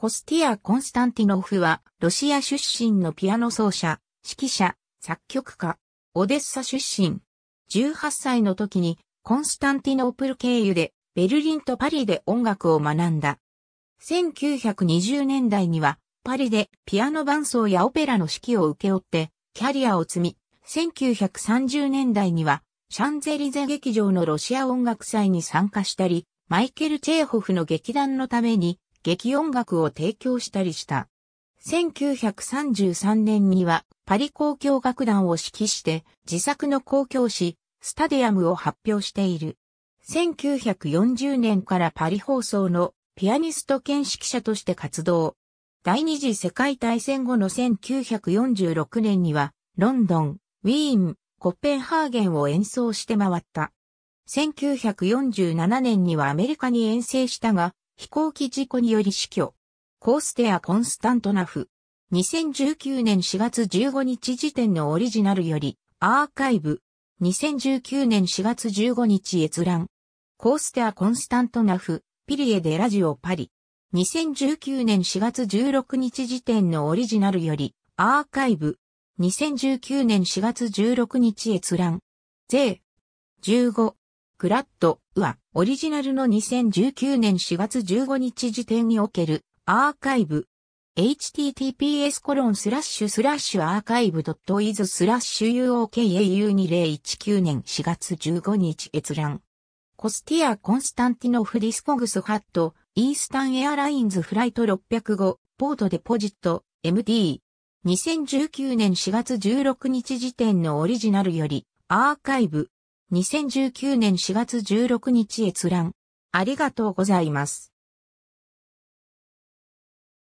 コスティア・コンスタンティノフは、ロシア出身のピアノ奏者、指揮者、作曲家、オデッサ出身。18歳の時に、コンスタンティノープル経由で、ベルリンとパリで音楽を学んだ。1920年代には、パリでピアノ伴奏やオペラの指揮を請け負って、キャリアを積み、1930年代には、シャンゼリゼ劇場のロシア音楽祭に参加したり、マイケル・チェーホフの劇団のために劇音楽を提供したりした。1933年にはパリ交響楽団を指揮して自作の交響詩、スタディアムを発表している。1940年からパリ放送のピアニスト兼指揮者として活動。第二次世界大戦後の1946年にはロンドン、ウィーン、コッペンハーゲンを演奏して回った。1947年にはアメリカに遠征したが、飛行機事故により死去。コーステア・コンスタントナフ。2019年4月15日時点のオリジナルより、アーカイブ。2019年4月15日閲覧。コーステア・コンスタントナフ、ピリエでラジオパリ。2019年4月16日時点のオリジナルより、アーカイブ。2019年4月16日閲覧。税。15。クラッド、ウア、オリジナルの2019年4月15日時点におけるアーカイブ。https コロンスラッシュスラッシュアーカイブドットイズスラッシュ UOKAU2019 年4月15日閲覧。コスティア・コンスタンティノフ・ディスコグス・ハット、イースタンエアラインズフライト605、ポートデポジット、MD。2019年4月16日時点のオリジナルより、アーカイブ。2019年4月16日閲覧。ありがとうございます。